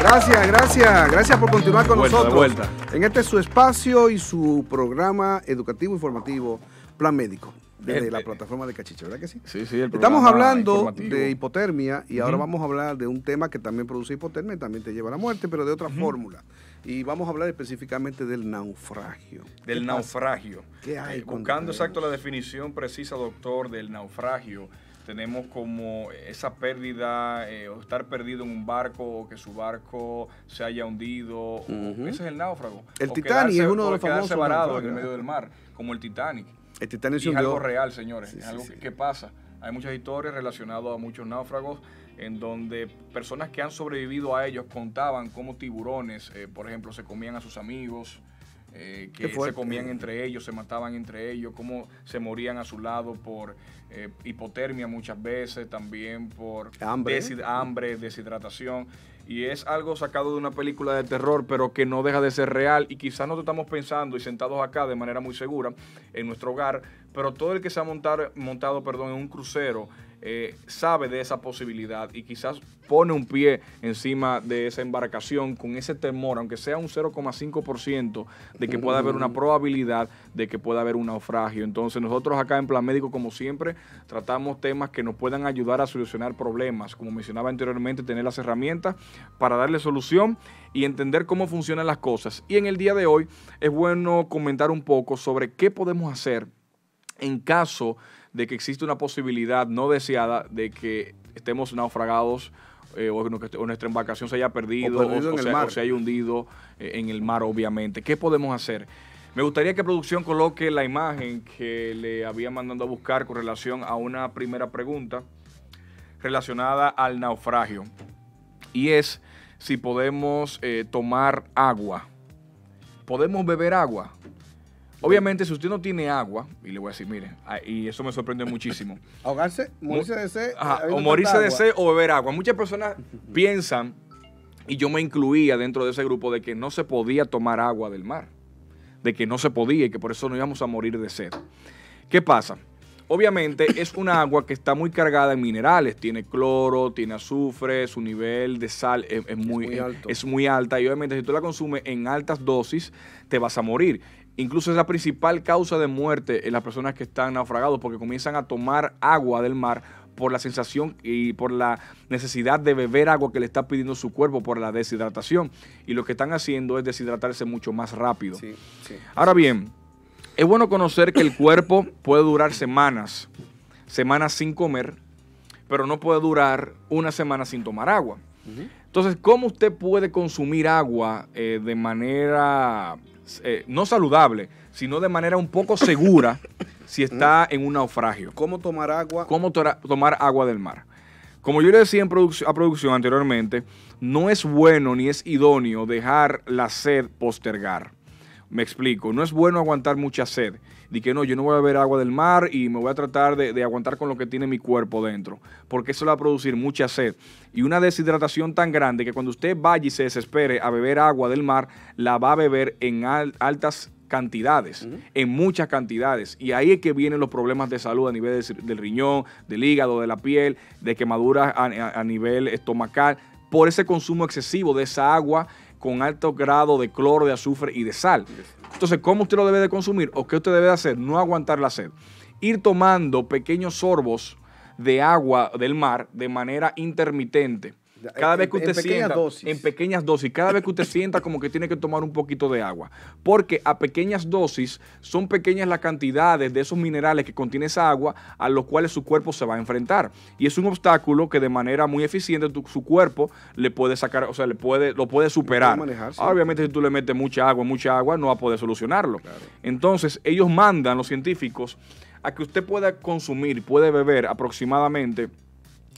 Gracias, gracias, gracias por continuar con nosotros. En este su espacio y su programa educativo informativo Plan Médico desde la eh, plataforma de Cachiche, ¿verdad que sí? Sí, sí, el Estamos hablando de hipotermia y ahora vamos a hablar de un tema que también produce hipotermia y también te lleva a la muerte, pero de otra fórmula. Y vamos a hablar específicamente del naufragio. Del naufragio. ¿Qué hay? Eh, buscando exacto la definición precisa, doctor, del naufragio tenemos como esa pérdida eh, o estar perdido en un barco o que su barco se haya hundido. ese es el náufrago. El Titanic es uno de los famosos. varado en medio del mar, como el Titanic. El Titanic y es algo real, señores. es algo que, pasa. Hay muchas historias relacionadas a muchos náufragos en donde personas que han sobrevivido a ellos contaban cómo tiburones, eh, por ejemplo, se comían a sus amigos, eh, que se comían entre ellos, se mataban entre ellos, cómo se morían a su lado por eh, hipotermia muchas veces, también por hambre, deshidratación y es algo sacado de una película de terror, pero que no deja de ser real y quizás nosotros estamos pensando y sentados acá de manera muy segura en nuestro hogar, pero todo el que se ha montar, montado perdón, en un crucero eh, sabe de esa posibilidad y quizás pone un pie encima de esa embarcación con ese temor, aunque sea un 0,5% de que pueda haber una probabilidad de que pueda haber un naufragio. Entonces nosotros acá en Plan Médico, como siempre, tratamos temas que nos puedan ayudar a solucionar problemas, como mencionaba anteriormente, tener las herramientas para darle solución y entender cómo funcionan las cosas. Y en el día de hoy es bueno comentar un poco sobre qué podemos hacer en caso de que existe una posibilidad no deseada de que estemos naufragados eh, o, nuestra embarcación se haya perdido o, se haya hundido eh, en el mar, obviamente. ¿Qué podemos hacer? Me gustaría que producción coloque la imagen que le había mandado a buscar con relación a una primera pregunta relacionada al naufragio. Y es si podemos eh, tomar agua. ¿Podemos beber agua? Obviamente, si usted no tiene agua, y le voy a decir, mire, ah, y eso me sorprendió muchísimo. Ahogarse, morirse de sed. o morirse de sed o beber agua. Muchas personas piensan, y yo me incluía dentro de ese grupo, de que no se podía tomar agua del mar, de que no se podía y que por eso no íbamos a morir de sed. ¿Qué pasa? Obviamente es una agua que está muy cargada en minerales, tiene cloro, tiene azufre, su nivel de sal es, muy, alto. es muy alta y obviamente si tú la consumes en altas dosis te vas a morir. Incluso es la principal causa de muerte en las personas que están naufragados porque comienzan a tomar agua del mar por la sensación y por la necesidad de beber agua que le está pidiendo su cuerpo por la deshidratación. Y lo que están haciendo es deshidratarse mucho más rápido. Ahora bien, es bueno conocer que el cuerpo puede durar semanas, semanas sin comer, pero no puede durar una semana sin tomar agua. Entonces, ¿cómo usted puede consumir agua eh, de manera eh, no saludable, sino de manera un poco segura si está en un naufragio. ¿Cómo tomar agua? ¿Cómo tomar agua del mar? Como yo le decía en a producción anteriormente, no es bueno ni es idóneo dejar la sed postergar. Me explico, no es bueno aguantar mucha sed de que no, yo no voy a beber agua del mar y me voy a tratar de, aguantar con lo que tiene mi cuerpo dentro, porque eso le va a producir mucha sed y una deshidratación tan grande que cuando usted vaya y se desespere a beber agua del mar, la va a beber en altas cantidades, en muchas cantidades. Y ahí es que vienen los problemas de salud a nivel del riñón, del hígado, de la piel, de quemaduras a nivel estomacal, por ese consumo excesivo de esa agua con alto grado de cloro, de azufre y de sal. Entonces, ¿cómo usted lo debe de consumir o qué usted debe de hacer? No aguantar la sed. Ir tomando pequeños sorbos de agua del mar de manera intermitente cada vez en, en pequeñas dosis, cada vez que usted sienta como que tiene que tomar un poquito de agua, porque a pequeñas dosis son pequeñas las cantidades de esos minerales que contiene esa agua a los cuales su cuerpo se va a enfrentar y es un obstáculo que de manera muy eficiente su cuerpo le puede sacar, o sea, le puede lo puede superar. Ah, obviamente si tú le metes mucha agua, mucha agua no va a poder solucionarlo. Entonces, ellos mandan los científicos a que usted pueda consumir, puede beber aproximadamente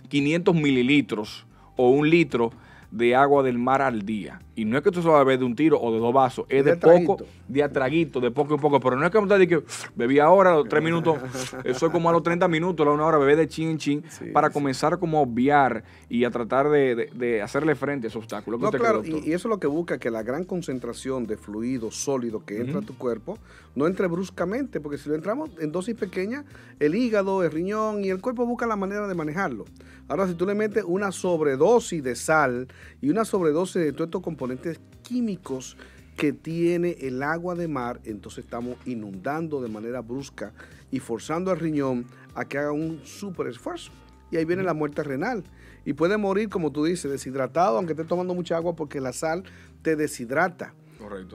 500 mililitros o un litro de agua del mar al día. Y no es que tú solo beber de un tiro o de dos vasos, es de, poco, de atraguito, de poco en poco. Pero no es que me de que bebí ahora, los tres minutos, eso es como a los 30 minutos, a una hora, bebé de chin en chin, para comenzar como a obviar y a tratar de, hacerle frente a esos obstáculos. No, claro, y, eso es lo que busca, que la gran concentración de fluido sólido que entra a tu cuerpo no entre bruscamente, porque si lo entramos en dosis pequeñas, el hígado, el riñón y el cuerpo busca la manera de manejarlo. Ahora, si tú le metes una sobredosis de sal y una sobredosis de todo estos componentes, componentes químicos que tiene el agua de mar, entonces estamos inundando de manera brusca y forzando al riñón a que haga un super esfuerzo. Y ahí viene la muerte renal. Y puede morir, como tú dices, deshidratado, aunque esté tomando mucha agua, porque la sal te deshidrata.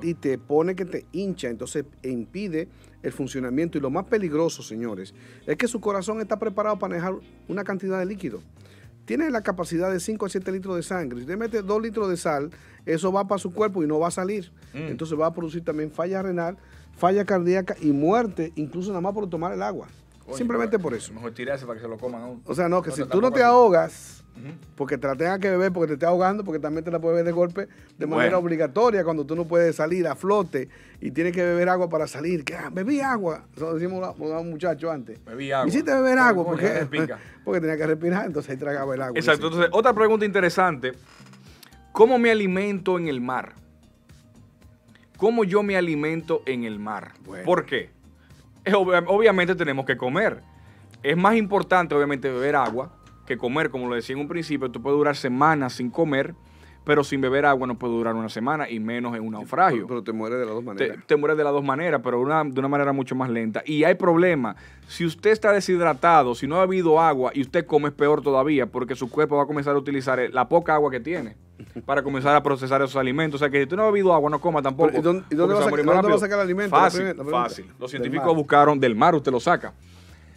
Y te pone que te hincha, entonces impide el funcionamiento. Y lo más peligroso, señores, es que su corazón está preparado para manejar una cantidad de líquido tiene la capacidad de 5 a 7 litros de sangre. Si usted mete 2 litros de sal, eso va para su cuerpo y no va a salir. Mm. Entonces va a producir también falla renal, falla cardíaca y muerte, incluso nada más por tomar el agua. Simplemente pues, por eso. Mejor tirarse para que se lo coman O sea, no, que si tú no te ahogas, porque te la tengas que beber, porque te estás ahogando, porque también te la puedes beber de golpe de manera obligatoria cuando tú no puedes salir a flote y tienes que beber agua para salir. Que, ah, bebí agua. Eso decimos a, un muchacho antes. Bebí agua. Hiciste beber agua porque, porque, tenía que respirar, entonces ahí tragaba el agua. Exacto. Entonces, otra pregunta interesante. ¿Cómo me alimento en el mar? ¿Cómo yo me alimento en el mar? ¿Por qué? obviamente tenemos que comer. Es más importante, obviamente, beber agua que comer. Como lo decía en un principio, tú puedes durar semanas sin comer pero sin beber agua no puede durar una semana y menos en un naufragio. Pero, te mueres de las dos maneras. Te, mueres de las dos maneras, pero de una manera mucho más lenta. Y hay problema. Si usted está deshidratado, si no ha habido agua y usted come es peor todavía, porque su cuerpo va a comenzar a utilizar la poca agua que tiene para comenzar a procesar esos alimentos. O sea que si usted no ha bebido agua, no coma tampoco. ¿y dónde, va, a sacar el alimento? Fácil, fácil. Los científicos buscaron del mar, usted lo saca.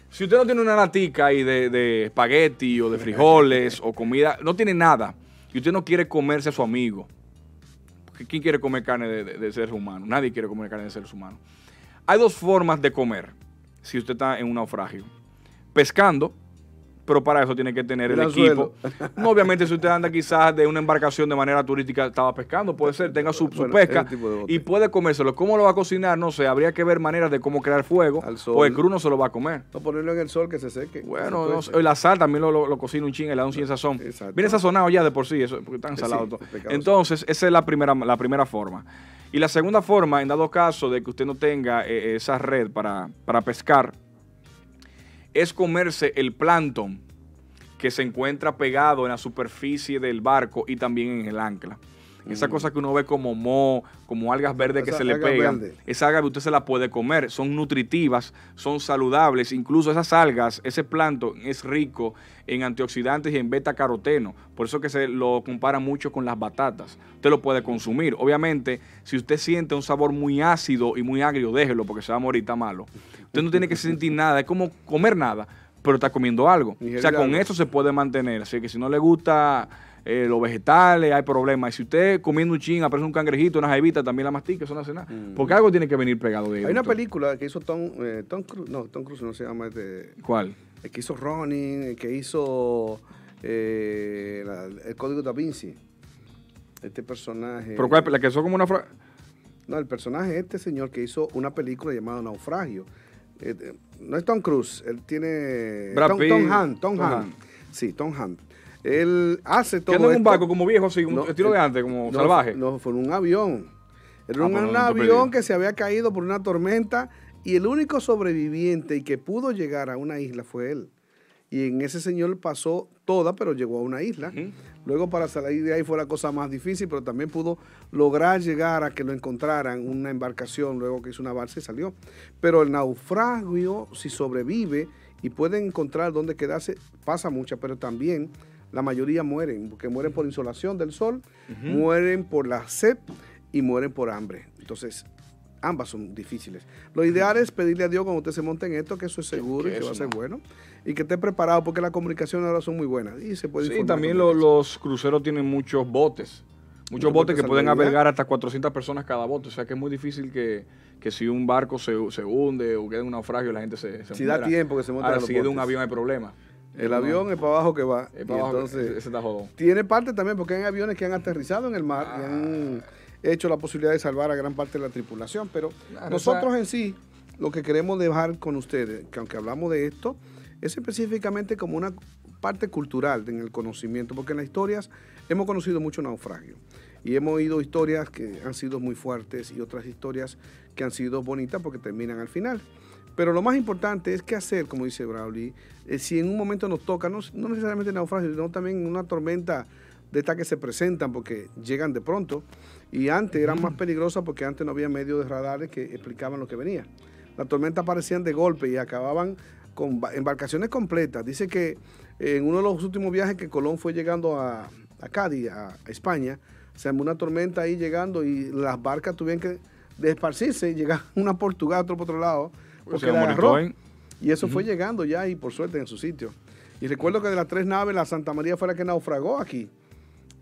Si usted no tiene una latica ahí de, de espagueti o de frijoles o comida, no tiene nada y usted no quiere comerse a su amigo. ¿quién quiere comer carne de, ser humano? Nadie quiere comer carne de seres humano. Hay dos formas de comer si usted está en un naufragio. Pescando, pero para eso tiene que tener el equipo. obviamente, si usted anda quizás de una embarcación de manera turística, estaba pescando, puede ser, tenga su, pesca y puede comérselo. ¿Cómo lo va a cocinar? No sé, habría que ver maneras de cómo crear fuego. Al pues sol. O el crudo se lo va a comer. O ponerlo en el sol que se seque. Bueno, la sal también lo, lo, cocina un chin, le da un sin sazón. Exacto. Viene sazonado ya de por sí, eso, porque está ensalado todo. Entonces, esa es la primera, la primera forma. Y la segunda forma, en dado caso de que usted no tenga eh, esa red para, para pescar, es comerse el plancton que se encuentra pegado en la superficie del barco y también en el ancla. Esa cosa que uno ve como mo, como algas verdes que se le pegan, esa alga usted se la puede comer, son nutritivas, son saludables, incluso esas algas, ese planto es rico en antioxidantes y en beta caroteno, por eso que se lo compara mucho con las batatas. Usted lo puede consumir. Obviamente, si usted siente un sabor muy ácido y muy agrio, déjelo porque se va a morir está malo. Usted no tiene que sentir nada, es como comer nada pero está comiendo algo. o sea, con eso se puede mantener. Así que si no le gusta eh, los vegetales, hay problemas. Y si usted comiendo un ching, aparece un cangrejito, una jaivita, también la mastica, eso no hace nada. Mm. Porque algo tiene que venir pegado de ahí. Hay una película que hizo Tom, eh, Cruise, no, Tom Cruise no se llama este. ¿Cuál? El que hizo Ronin, el que hizo eh, el código da Vinci. Este personaje. ¿Pero cuál? ¿La que hizo como una.? No, el personaje, este señor que hizo una película llamada Naufragio eh, eh, no es Tom Cruise, él tiene... Tom, Tom, Han, Tom, Hunt. Han. Sí, Tom Han. Él hace todo. es un barco como viejo, sí, estilo de eh, antes, como salvaje. No, fue un avión. Era ah, un, avión que se había caído por una tormenta y el único sobreviviente y que pudo llegar a una isla fue él y en ese señor pasó toda, pero llegó a una isla. Luego para salir de ahí fue la cosa más difícil, pero también pudo lograr llegar a que lo encontraran una embarcación, luego que hizo una balsa y salió. Pero el naufragio, si sobrevive y pueden encontrar dónde quedarse, pasa mucha, pero también la mayoría mueren, porque mueren por insolación del sol, mueren por la sed y mueren por hambre. Entonces, ambas son difíciles. Lo ideal es pedirle a Dios cuando usted se monte en esto que eso es seguro y que va a ser bueno y que esté preparado porque las comunicaciones ahora son muy buenas y se puede Sí, también los cruceros tienen muchos botes. Muchos botes que pueden albergar hasta 400 personas cada bote. O sea que es muy difícil que, si un barco se, hunde o queda en un naufragio la gente se, se Si da tiempo que se monte en Ahora, si de un avión hay problema. El avión es para abajo que va. entonces, ese, está jodón. Tiene parte también porque hay aviones que han aterrizado en el mar ah hecho la posibilidad de salvar a gran parte de la tripulación, pero nosotros en sí lo que queremos dejar con ustedes, que aunque hablamos de esto, es específicamente como una parte cultural en el conocimiento, porque en las historias hemos conocido mucho naufragio y hemos oído historias que han sido muy fuertes y otras historias que han sido bonitas porque terminan al final. Pero lo más importante es qué hacer, como dice Brawley, eh, si en un momento nos toca, no, no necesariamente naufragio, sino también una tormenta de estas que se presentan porque llegan de pronto y antes eran más peligrosas porque antes no había medios de radares que explicaban lo que venía. Las tormentas aparecían de golpe y acababan con embarcaciones completas. Dice que en uno de los últimos viajes que Colón fue llegando a, a Cádiz, a, España, se armó una tormenta ahí llegando y las barcas tuvieron que desparcirse y llegar una a Portugal, otro por otro lado, porque era Y eso fue llegando ya y por suerte en su sitio. Y recuerdo que de las tres naves, la Santa María fue la que naufragó aquí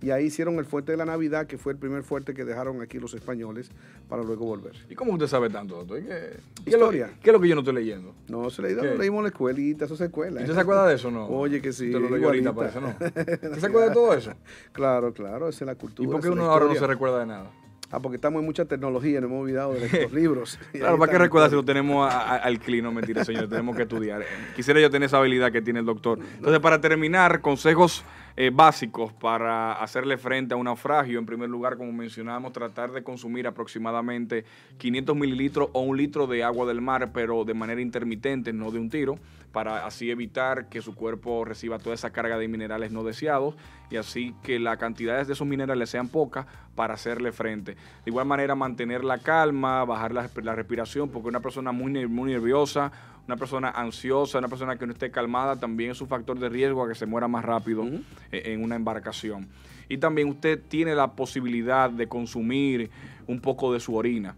y ahí hicieron el fuerte de la Navidad, que fue el primer fuerte que dejaron aquí los españoles para luego volver. ¿Y cómo usted sabe tanto, doctor? ¿Qué, Historia. ¿Qué, es lo que yo no estoy leyendo? No, se no, leímos la escuelita, eso se escuela. ¿Usted se acuerda de eso no? Oye, que sí. Te lo leí ahorita, parece, ¿no? se acuerda de todo eso? Claro, claro, esa es la cultura. ¿Y por qué uno ahora no se recuerda de nada? Ah, porque estamos en mucha tecnología, nos hemos olvidado de estos libros. claro, ¿para qué recuerda si lo tenemos al al clino? Mentira, señor, tenemos que estudiar. Quisiera yo tener esa habilidad que tiene el doctor. Entonces, para terminar, consejos eh, básicos para hacerle frente a un naufragio. En primer lugar, como mencionábamos, tratar de consumir aproximadamente 500 mililitros o un litro de agua del mar, pero de manera intermitente, no de un tiro, para así evitar que su cuerpo reciba toda esa carga de minerales no deseados y así que las cantidades de esos minerales sean pocas para hacerle frente. De igual manera, mantener la calma, bajar la, respiración, porque una persona muy, nerviosa, una persona ansiosa, una persona que no esté calmada, también es un factor de riesgo a que se muera más rápido e-, en una embarcación. Y también usted tiene la posibilidad de consumir un poco de su orina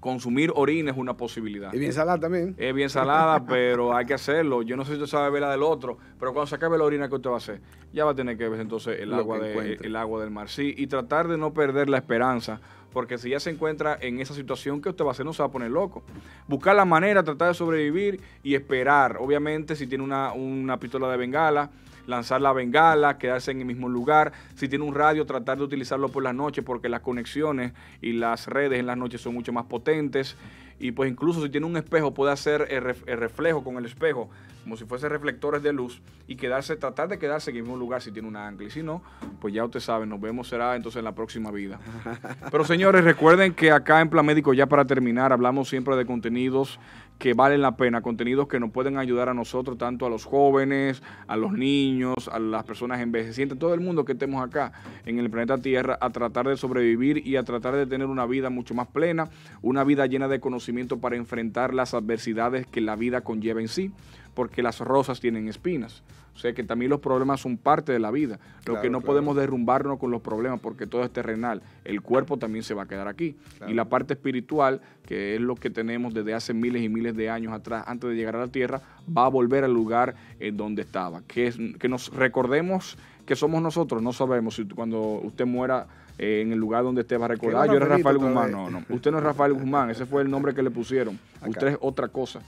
consumir orina es una posibilidad. Y bien salada también. Es bien salada, pero hay que hacerlo. Yo no sé si usted sabe ver la del otro, pero cuando se acabe la orina, ¿qué usted va a hacer? Ya va a tener que ver entonces el, agua, de, agua del mar. Sí, y tratar de no perder la esperanza porque si ya se encuentra en esa situación ¿Qué usted va a hacer, no se va a poner loco. Buscar la manera, tratar de sobrevivir y esperar. Obviamente, si tiene una, una pistola de bengala, lanzar la bengala, quedarse en el mismo lugar. Si tiene un radio, tratar de utilizarlo por la noche porque las conexiones y las redes en las noches son mucho más potentes. Y pues incluso si tiene un espejo, puede hacer el, reflejo con el espejo, como si fuese reflectores de luz, y quedarse, tratar de quedarse en el mismo lugar si tiene una ancla. Y si no, pues ya usted sabe, nos vemos será entonces en la próxima vida. Pero señores, recuerden que acá en Plan Médico, ya para terminar, hablamos siempre de contenidos que valen la pena, contenidos que nos pueden ayudar a nosotros, tanto a los jóvenes, a los niños, a las personas envejecientes, todo el mundo que estemos acá en el planeta Tierra a tratar de sobrevivir y a tratar de tener una vida mucho más plena, una vida llena de conocimiento para enfrentar las adversidades que la vida conlleva en sí, porque las rosas tienen espinas sea que también los problemas son parte de la vida. Lo que no podemos derrumbarnos con los problemas porque todo es terrenal. El cuerpo también se va a quedar aquí. Y la parte espiritual, que es lo que tenemos desde hace miles y miles de años atrás, antes de llegar a la tierra, va a volver al lugar en donde estaba. Que, que nos recordemos que somos nosotros, no sabemos si cuando usted muera eh, en el lugar donde usted va a recordar, yo era Rafael Guzmán, no, no, usted no es Rafael Guzmán, ese fue el nombre que le pusieron, usted es otra cosa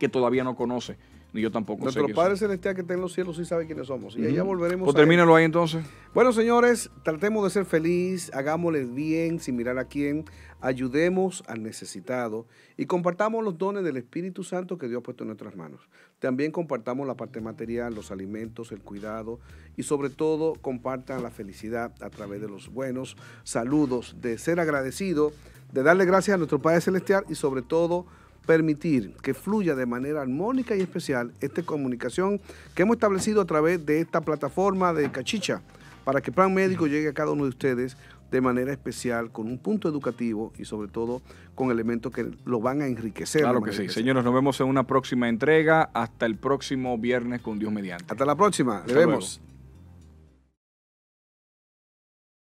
que todavía no conoce yo tampoco Nuestro Padre Celestial que está en los cielos sí sabe quiénes somos. Y ya allá volveremos. Pues termínalo ahí entonces. Bueno, señores, tratemos de ser felices, hagámosles bien sin mirar a quién, ayudemos al necesitado y compartamos los dones del Espíritu Santo que Dios ha puesto en nuestras manos. También compartamos la parte material, los alimentos, el cuidado y sobre todo compartan la felicidad a través de los buenos saludos, de ser agradecido, de darle gracias a nuestro Padre Celestial y sobre todo permitir que fluya de manera armónica y especial esta comunicación que hemos establecido a través de esta plataforma de Cachicha para que Plan Médico llegue a cada uno de ustedes de manera especial, con un punto educativo y sobre todo con elementos que lo van a enriquecer. Claro que sí. Señores, nos vemos en una próxima entrega. Hasta el próximo viernes con Dios mediante. Hasta la próxima. Nos vemos.